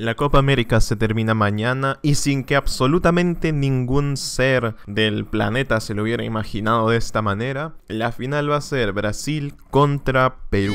La Copa América se termina mañana y sin que absolutamente ningún ser del planeta se lo hubiera imaginado de esta manera, la final va a ser Brasil contra Perú.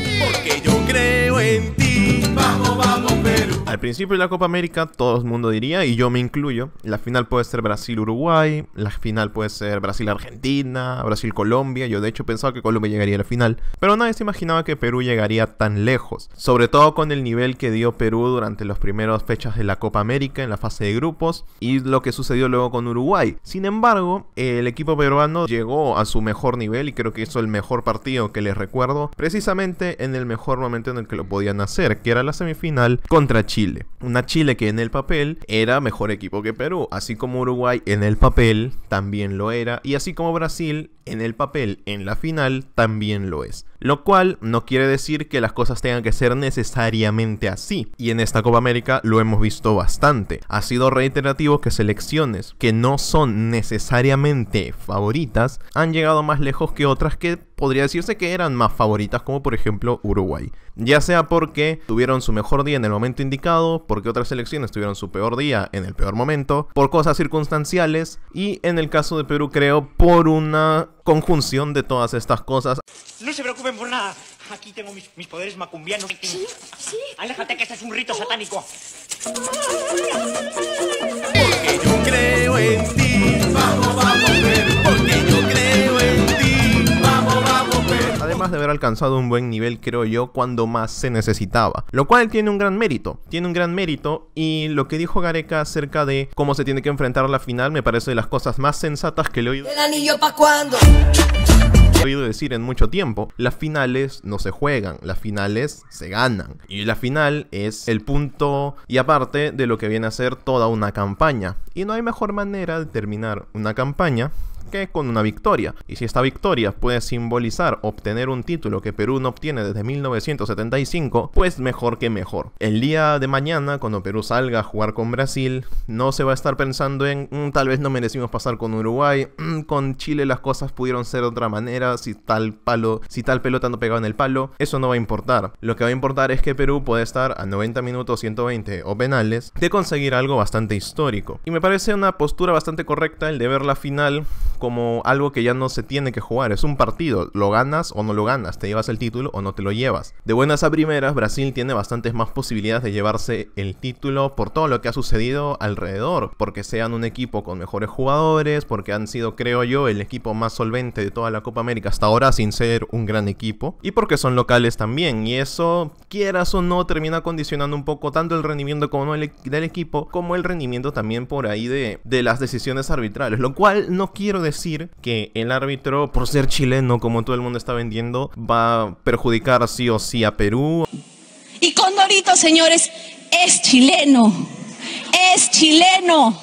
yo creo en ti, vamos, vamos Perú. Al principio de la Copa América todo el mundo diría, y yo me incluyo, la final puede ser Brasil-Uruguay, la final puede ser Brasil-Argentina, Brasil-Colombia, yo de hecho pensaba que Colombia llegaría a la final, pero nadie se imaginaba que Perú llegaría tan lejos, sobre todo con el nivel que dio Perú durante los primeros las fechas de la Copa América en la fase de grupos y lo que sucedió luego con Uruguay. Sin embargo, el equipo peruano llegó a su mejor nivel y creo que hizo el mejor partido que les recuerdo, precisamente en el mejor momento en el que lo podían hacer, que era la semifinal contra Chile. Una Chile que en el papel era mejor equipo que Perú, así como Uruguay en el papel también lo era, y así como Brasil en el papel en la final también lo es. Lo cual no quiere decir que las cosas tengan que ser necesariamente así. Y en esta Copa América lo hemos visto bastante. Ha sido reiterativo que selecciones que no son necesariamente favoritas han llegado más lejos que otras que podría decirse que eran más favoritas, como por ejemplo Uruguay. Ya sea porque tuvieron su mejor día en el momento indicado, porque otras selecciones tuvieron su peor día en el peor momento, por cosas circunstanciales y en el caso de Perú creo por una conjunción de todas estas cosas. No se preocupen por nada. Aquí tengo mis, poderes macumbianos. Sí, sí. Aléjate que este es un rito satánico. yo creo en haber alcanzado un buen nivel, creo yo, cuando más se necesitaba. Lo cual tiene un gran mérito, tiene un gran mérito y lo que dijo Gareca acerca de cómo se tiene que enfrentar a la final me parece de las cosas más sensatas que le he oído. oído decir en mucho tiempo, las finales no se juegan, las finales se ganan. Y la final es el punto y aparte de lo que viene a ser toda una campaña. Y no hay mejor manera de terminar una campaña con una victoria. Y si esta victoria puede simbolizar obtener un título que Perú no obtiene desde 1975, pues mejor que mejor. El día de mañana, cuando Perú salga a jugar con Brasil, no se va a estar pensando en mm, tal vez no merecimos pasar con Uruguay, mm, con Chile las cosas pudieron ser de otra manera, si tal palo, si tal pelota no pegaba en el palo, eso no va a importar. Lo que va a importar es que Perú puede estar a 90 minutos, 120 o penales de conseguir algo bastante histórico. Y me parece una postura bastante correcta el de ver la final como algo que ya no se tiene que jugar. Es un partido, lo ganas o no lo ganas, te llevas el título o no te lo llevas. De buenas a primeras, Brasil tiene bastantes más posibilidades de llevarse el título por todo lo que ha sucedido alrededor, porque sean un equipo con mejores jugadores, porque han sido, creo yo, el equipo más solvente de toda la Copa América hasta ahora sin ser un gran equipo, y porque son locales también, y eso, quieras o no, termina condicionando un poco tanto el rendimiento como el, e-, del equipo, como el rendimiento también por ahí de, de las decisiones arbitrales, lo cual no quiero decir decir que el árbitro, por ser chileno, como todo el mundo está vendiendo, va a perjudicar sí o sí a Perú. Y Condorito, señores, es chileno. Es chileno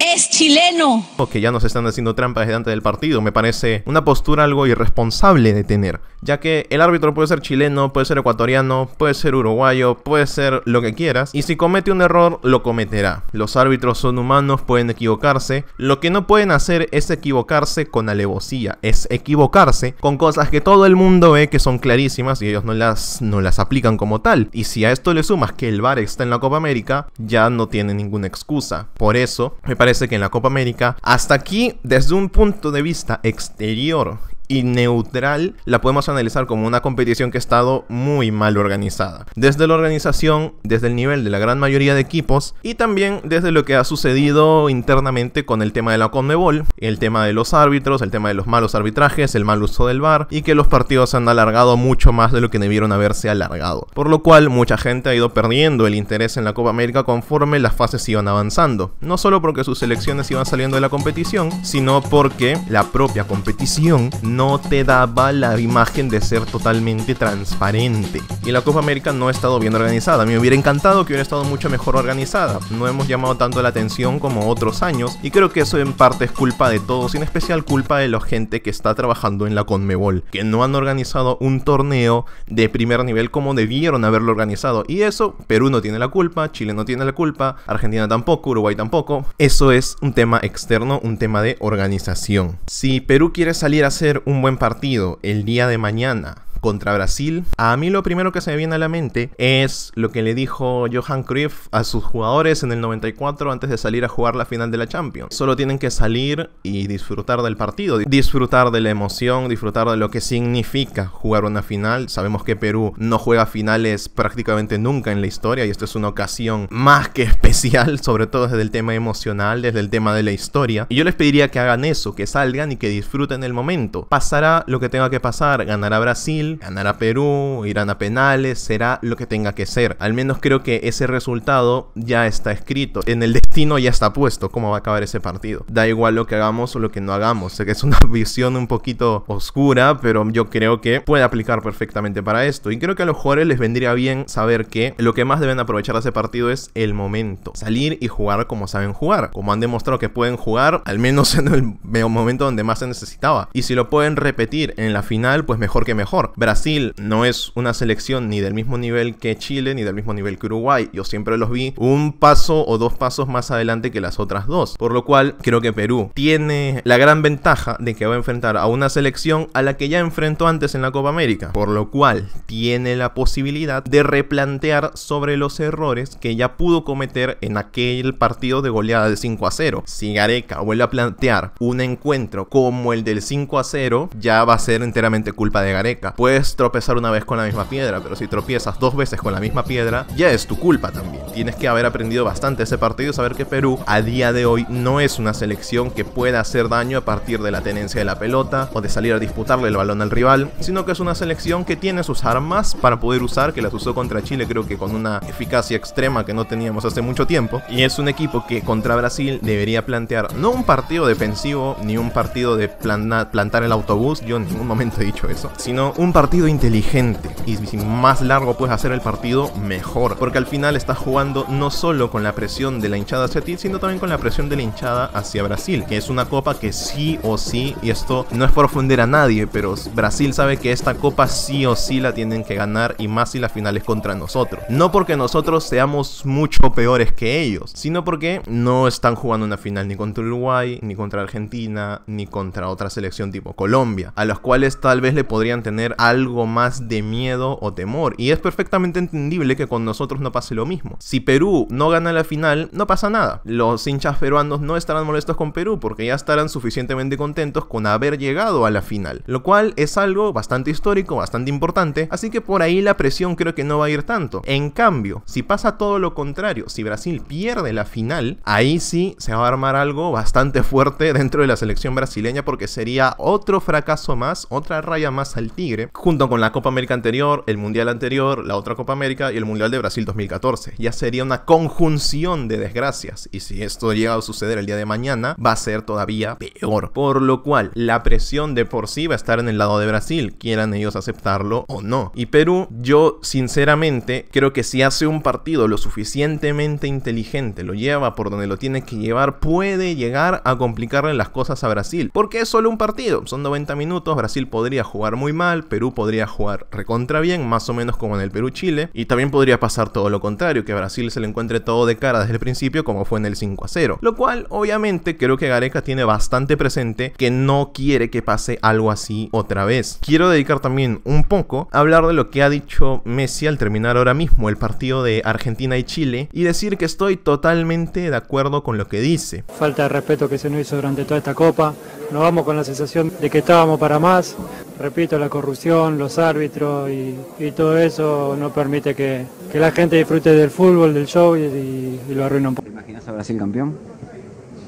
es chileno. Porque ya nos están haciendo trampas delante del partido. Me parece una postura algo irresponsable de tener. Ya que el árbitro puede ser chileno, puede ser ecuatoriano, puede ser uruguayo, puede ser lo que quieras. Y si comete un error, lo cometerá. Los árbitros son humanos, pueden equivocarse. Lo que no pueden hacer es equivocarse con alevosía. Es equivocarse con cosas que todo el mundo ve que son clarísimas y ellos no las, no las aplican como tal. Y si a esto le sumas que el VAR está en la Copa América, ya no tiene ninguna excusa. Por eso, me parece parece que en la Copa América, hasta aquí, desde un punto de vista exterior y neutral, la podemos analizar como una competición que ha estado muy mal organizada. Desde la organización, desde el nivel de la gran mayoría de equipos y también desde lo que ha sucedido internamente con el tema de la Conmebol, el tema de los árbitros, el tema de los malos arbitrajes, el mal uso del VAR y que los partidos se han alargado mucho más de lo que debieron haberse alargado. Por lo cual mucha gente ha ido perdiendo el interés en la Copa América conforme las fases iban avanzando. No solo porque sus selecciones iban saliendo de la competición, sino porque la propia competición no no te daba la imagen de ser totalmente transparente. Y la Copa América no ha estado bien organizada. Me hubiera encantado que hubiera estado mucho mejor organizada. No hemos llamado tanto la atención como otros años. Y creo que eso en parte es culpa de todos, y en especial culpa de la gente que está trabajando en la Conmebol. Que no han organizado un torneo de primer nivel como debieron haberlo organizado. Y eso, Perú no tiene la culpa, Chile no tiene la culpa, Argentina tampoco, Uruguay tampoco. Eso es un tema externo, un tema de organización. Si Perú quiere salir a hacer un buen partido el día de mañana contra Brasil, a mí lo primero que se me viene a la mente es lo que le dijo Johan Cruyff a sus jugadores en el 94 antes de salir a jugar la final de la Champions. Solo tienen que salir y disfrutar del partido, disfrutar de la emoción, disfrutar de lo que significa jugar una final. Sabemos que Perú no juega finales prácticamente nunca en la historia y esta es una ocasión más que especial, sobre todo desde el tema emocional, desde el tema de la historia. Y yo les pediría que hagan eso, que salgan y que disfruten el momento. Pasará lo que tenga que pasar, ganará Brasil, ganar a Perú, irán a penales, será lo que tenga que ser. Al menos creo que ese resultado ya está escrito. En el destino ya está puesto cómo va a acabar ese partido. Da igual lo que hagamos o lo que no hagamos. Sé que es una visión un poquito oscura, pero yo creo que puede aplicar perfectamente para esto. Y creo que a los jugadores les vendría bien saber que lo que más deben aprovechar de ese partido es el momento. Salir y jugar como saben jugar. Como han demostrado que pueden jugar, al menos en el momento donde más se necesitaba. Y si lo pueden repetir en la final, pues mejor que mejor. Brasil no es una selección ni del mismo nivel que Chile ni del mismo nivel que Uruguay. Yo siempre los vi un paso o dos pasos más adelante que las otras dos. Por lo cual creo que Perú tiene la gran ventaja de que va a enfrentar a una selección a la que ya enfrentó antes en la Copa América. Por lo cual tiene la posibilidad de replantear sobre los errores que ya pudo cometer en aquel partido de goleada de 5 a 0. Si Gareca vuelve a plantear un encuentro como el del 5 a 0, ya va a ser enteramente culpa de Gareca puedes tropezar una vez con la misma piedra, pero si tropiezas dos veces con la misma piedra, ya es tu culpa también. Tienes que haber aprendido bastante ese partido, saber que Perú a día de hoy no es una selección que pueda hacer daño a partir de la tenencia de la pelota o de salir a disputarle el balón al rival, sino que es una selección que tiene sus armas para poder usar, que las usó contra Chile creo que con una eficacia extrema que no teníamos hace mucho tiempo, y es un equipo que contra Brasil debería plantear no un partido defensivo ni un partido de plantar el autobús, yo en ningún momento he dicho eso, sino un partido partido inteligente. Y si más largo puedes hacer el partido, mejor. Porque al final estás jugando no solo con la presión de la hinchada hacia ti, sino también con la presión de la hinchada hacia Brasil. Que es una copa que sí o sí, y esto no es por ofender a nadie, pero Brasil sabe que esta copa sí o sí la tienen que ganar y más si la final es contra nosotros. No porque nosotros seamos mucho peores que ellos, sino porque no están jugando una final ni contra Uruguay, ni contra Argentina, ni contra otra selección tipo Colombia, a los cuales tal vez le podrían tener algo más de miedo o temor. Y es perfectamente entendible que con nosotros no pase lo mismo. Si Perú no gana la final, no pasa nada. Los hinchas peruanos no estarán molestos con Perú porque ya estarán suficientemente contentos con haber llegado a la final. Lo cual es algo bastante histórico, bastante importante. Así que por ahí la presión creo que no va a ir tanto. En cambio, si pasa todo lo contrario, si Brasil pierde la final, ahí sí se va a armar algo bastante fuerte dentro de la selección brasileña porque sería otro fracaso más, otra raya más al tigre junto con la Copa América anterior, el Mundial anterior, la otra Copa América y el Mundial de Brasil 2014. Ya sería una conjunción de desgracias. Y si esto llega a suceder el día de mañana, va a ser todavía peor. Por lo cual, la presión de por sí va a estar en el lado de Brasil, quieran ellos aceptarlo o no. Y Perú, yo sinceramente creo que si hace un partido lo suficientemente inteligente, lo lleva por donde lo tiene que llevar, puede llegar a complicarle las cosas a Brasil. Porque es solo un partido, son 90 minutos, Brasil podría jugar muy mal, pero Perú podría jugar recontra bien, más o menos como en el Perú-Chile. Y también podría pasar todo lo contrario, que Brasil se le encuentre todo de cara desde el principio, como fue en el 5 a 0. Lo cual, obviamente, creo que Gareca tiene bastante presente que no quiere que pase algo así otra vez. Quiero dedicar también un poco a hablar de lo que ha dicho Messi al terminar ahora mismo el partido de Argentina y Chile y decir que estoy totalmente de acuerdo con lo que dice. Falta de respeto que se nos hizo durante toda esta copa. Nos vamos con la sensación de que estábamos para más. Repito, la corrupción los árbitros y, todo eso no permite que, la gente disfrute del fútbol, del show y, lo arruina un poco. ¿Te imaginas a Brasil campeón?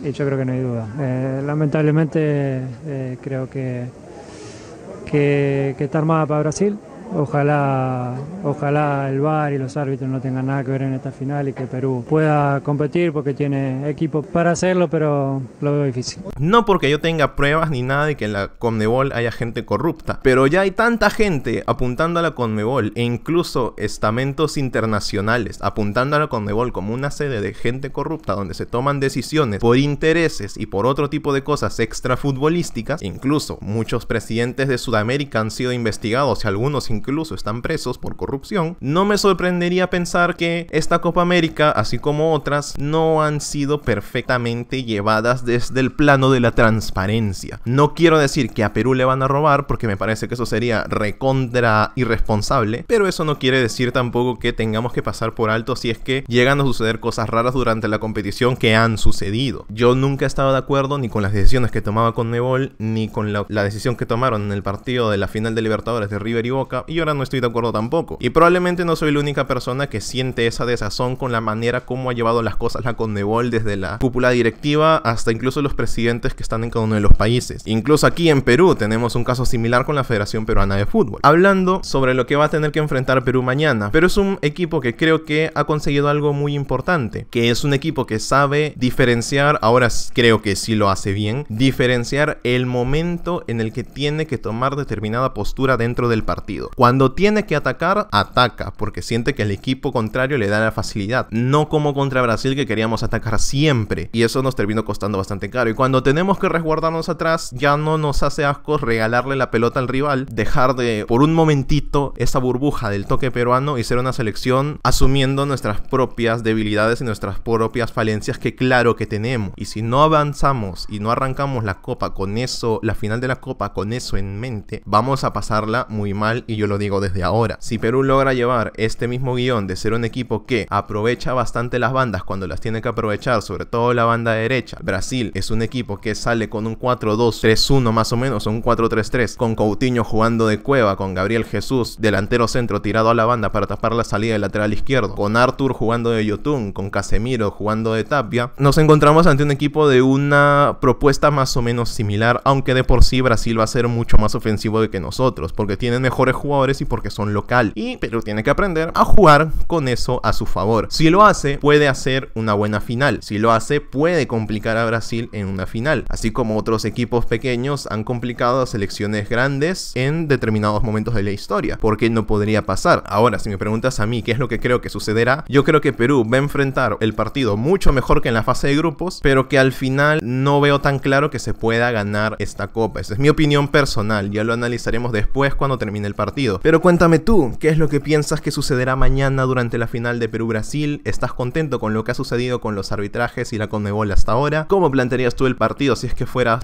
Y yo creo que no hay duda. Eh, lamentablemente eh, creo que, que está armada para Brasil. Ojalá, ojalá el VAR y los árbitros no tengan nada que ver en esta final y que Perú pueda competir porque tiene equipo para hacerlo, pero lo veo difícil. No porque yo tenga pruebas ni nada de que en la Conmebol haya gente corrupta, pero ya hay tanta gente apuntando a la Conmebol e incluso estamentos internacionales apuntando a la Conmebol como una sede de gente corrupta donde se toman decisiones por intereses y por otro tipo de cosas extrafutbolísticas. Incluso muchos presidentes de Sudamérica han sido investigados y algunos incluso incluso están presos por corrupción, no me sorprendería pensar que esta Copa América, así como otras, no han sido perfectamente llevadas desde el plano de la transparencia. No quiero decir que a Perú le van a robar, porque me parece que eso sería recontra irresponsable, pero eso no quiere decir tampoco que tengamos que pasar por alto si es que llegan a suceder cosas raras durante la competición que han sucedido. Yo nunca he estado de acuerdo ni con las decisiones que tomaba con Nebol, ni con la decisión que tomaron en el partido de la final de Libertadores de River y Boca, y ahora no estoy de acuerdo tampoco. Y probablemente no soy la única persona que siente esa desazón con la manera como ha llevado las cosas la Condebol desde la cúpula directiva hasta incluso los presidentes que están en cada uno de los países. Incluso aquí en Perú tenemos un caso similar con la Federación Peruana de Fútbol. Hablando sobre lo que va a tener que enfrentar Perú mañana, pero es un equipo que creo que ha conseguido algo muy importante, que es un equipo que sabe diferenciar, ahora creo que sí lo hace bien, diferenciar el momento en el que tiene que tomar determinada postura dentro del partido. Cuando tiene que atacar, ataca, porque siente que el equipo contrario le da la facilidad. No como contra Brasil que queríamos atacar siempre. Y eso nos terminó costando bastante caro. Y cuando tenemos que resguardarnos atrás, ya no nos hace asco regalarle la pelota al rival, dejar de, por un momentito, esa burbuja del toque peruano y ser una selección asumiendo nuestras propias debilidades y nuestras propias falencias que claro que tenemos. Y si no avanzamos y no arrancamos la copa con eso, la final de la copa con eso en mente, vamos a pasarla muy mal y yo lo digo desde ahora. Si Perú logra llevar este mismo guión de ser un equipo que aprovecha bastante las bandas cuando las tiene que aprovechar, sobre todo la banda derecha, Brasil es un equipo que sale con un 4-2-3-1 más o menos, un 4-3-3, con Coutinho jugando de cueva, con Gabriel Jesús, delantero centro tirado a la banda para tapar la salida del lateral izquierdo, con Arthur jugando de Yotun, con Casemiro jugando de Tapia, nos encontramos ante un equipo de una propuesta más o menos similar, aunque de por sí Brasil va a ser mucho más ofensivo de que nosotros, porque tienen mejores jugadores y porque son local. Y Perú tiene que aprender a jugar con eso a su favor. Si lo hace, puede hacer una buena final. Si lo hace, puede complicar a Brasil en una final. Así como otros equipos pequeños han complicado a selecciones grandes en determinados momentos de la historia. Porque no podría pasar. Ahora, si me preguntas a mí qué es lo que creo que sucederá, yo creo que Perú va a enfrentar el partido mucho mejor que en la fase de grupos, pero que al final no veo tan claro que se pueda ganar esta copa. Esa es mi opinión personal. Ya lo analizaremos después cuando termine el partido. Pero cuéntame tú, ¿qué es lo que piensas que sucederá mañana durante la final de Perú-Brasil? ¿Estás contento con lo que ha sucedido con los arbitrajes y la Conmebol hasta ahora? ¿Cómo plantearías tú el partido si es que fuera...